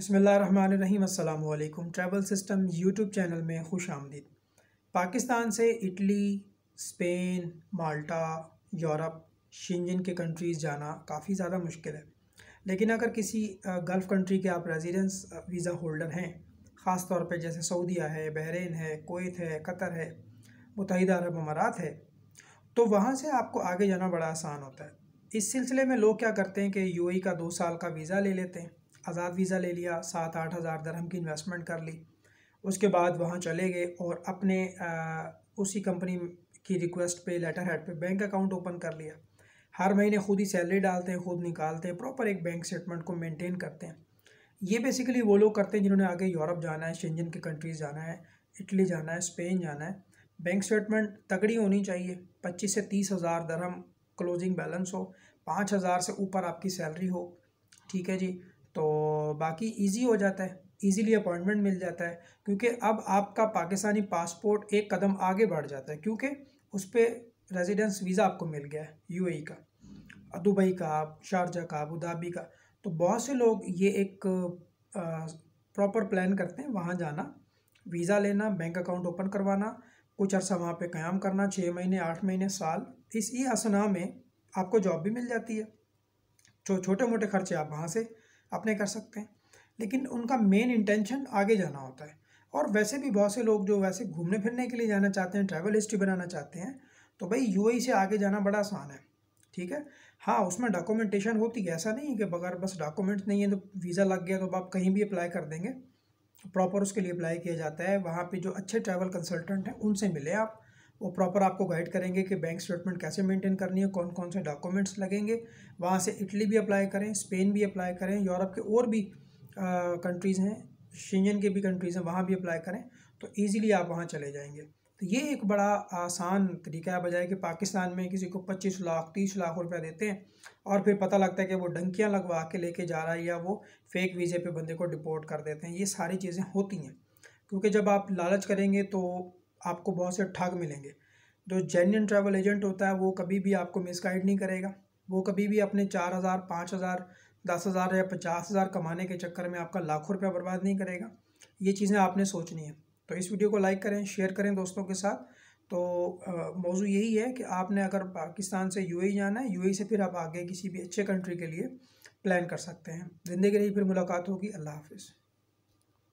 बसमीम् अल्लाम travel system YouTube channel में खुश आमदीद पाकिस्तान से Italy Spain Malta Europe Schengen के कंट्रीज़ जाना काफ़ी ज़्यादा मुश्किल है लेकिन अगर किसी गल्फ़ कंट्री के आप रेजिडेंस वीज़ा होल्डर हैं ख़ास तौर पे जैसे सऊदीया है बहरीन है कोत है कतर है मुतहद अरब अमारात है तो वहाँ से आपको आगे जाना बड़ा आसान होता है इस सिलसिले में लोग क्या करते हैं कि यू e का दो साल का वीज़ा ले लेते हैं आज़ाद वीज़ा ले लिया सात आठ हज़ार दरहम की इन्वेस्टमेंट कर ली उसके बाद वहाँ चले गए और अपने आ, उसी कंपनी की रिक्वेस्ट पे लेटर हेड पे बैंक अकाउंट ओपन कर लिया हर महीने खुद ही सैलरी डालते हैं खुद निकालते हैं प्रॉपर एक बैंक स्टेटमेंट को मेंटेन करते हैं ये बेसिकली वो लोग करते हैं जिन्होंने आगे यूरोप जाना है शेंजन के कंट्रीज़ जाना है इटली जाना है स्पेन जाना है बैंक स्टेटमेंट तगड़ी होनी चाहिए पच्चीस से तीस हज़ार दरहम क्लोजिंग बैलेंस हो पाँच हज़ार से ऊपर आपकी सैलरी हो ठीक है जी तो बाकी इजी हो जाता है इजीली अपॉइंटमेंट मिल जाता है क्योंकि अब आपका पाकिस्तानी पासपोर्ट एक कदम आगे बढ़ जाता है क्योंकि उस पर रेजिडेंस वीज़ा आपको मिल गया है यू e का दुबई का शारजा का अबू धाबी का तो बहुत से लोग ये एक प्रॉपर प्लान करते हैं वहाँ जाना वीज़ा लेना बैंक अकाउंट ओपन करवाना कुछ अर्सा वहाँ पे क़्याम करना छः महीने आठ महीने साल इस असना में आपको जॉब भी मिल जाती है जो छो, छोटे मोटे खर्चे आप वहाँ से अपने कर सकते हैं लेकिन उनका मेन इंटेंशन आगे जाना होता है और वैसे भी बहुत से लोग जो वैसे घूमने फिरने के लिए जाना चाहते हैं ट्रैवल हिस्ट्री बनाना चाहते हैं तो भाई यू e से आगे जाना बड़ा आसान है ठीक है हाँ उसमें डॉक्यूमेंटेशन होती है ऐसा नहीं है कि बगैर बस डॉक्यूमेंट्स नहीं है तो वीज़ा लग गया तो आप कहीं भी अप्लाई कर देंगे प्रॉपर उसके लिए अप्लाई किया जाता है वहाँ पे जो अच्छे ट्रैवल कंसल्टेंट हैं उनसे मिले आप वो प्रॉपर आपको गाइड करेंगे कि बैंक स्टेटमेंट कैसे मेंटेन करनी है कौन कौन से डॉक्यूमेंट्स लगेंगे वहाँ से इटली भी अप्लाई करें स्पेन भी अप्लाई करें यूरोप के और भी कंट्रीज़ हैं शेंजन के भी कंट्रीज़ हैं वहाँ भी अप्लाई करें तो ईज़िली आप वहाँ चले जाएँगे तो ये एक बड़ा आसान तरीका है बजाय कि पाकिस्तान में किसी को पच्चीस लाख तीस लाख रुपया देते हैं और फिर पता लगता है कि वो डंकियाँ लगवा के लेके जा रहा है या वो फेक वीज़े पे बंदे को डिपोर्ट कर देते हैं ये सारी चीज़ें होती हैं क्योंकि जब आप लालच करेंगे तो आपको बहुत से ठग मिलेंगे जो जेन्यन ट्रैवल एजेंट होता है वो कभी भी आपको मिस गाइड नहीं करेगा वो कभी भी अपने चार हज़ार पाँच हज़ार दस हज़ार या पचास हज़ार कमाने के चक्कर में आपका लाखों रुपया बर्बाद नहीं करेगा ये चीज़ें आपने सोचनी है तो इस वीडियो को लाइक करें शेयर करें दोस्तों के साथ तो मौजू यही है कि आपने अगर पाकिस्तान से यू e जाना है यू e से फिर आप आगे किसी भी अच्छे कंट्री के लिए प्लान कर सकते हैं ज़िंदगी रही फिर मुलाकात होगी अल्लाह हाफिज़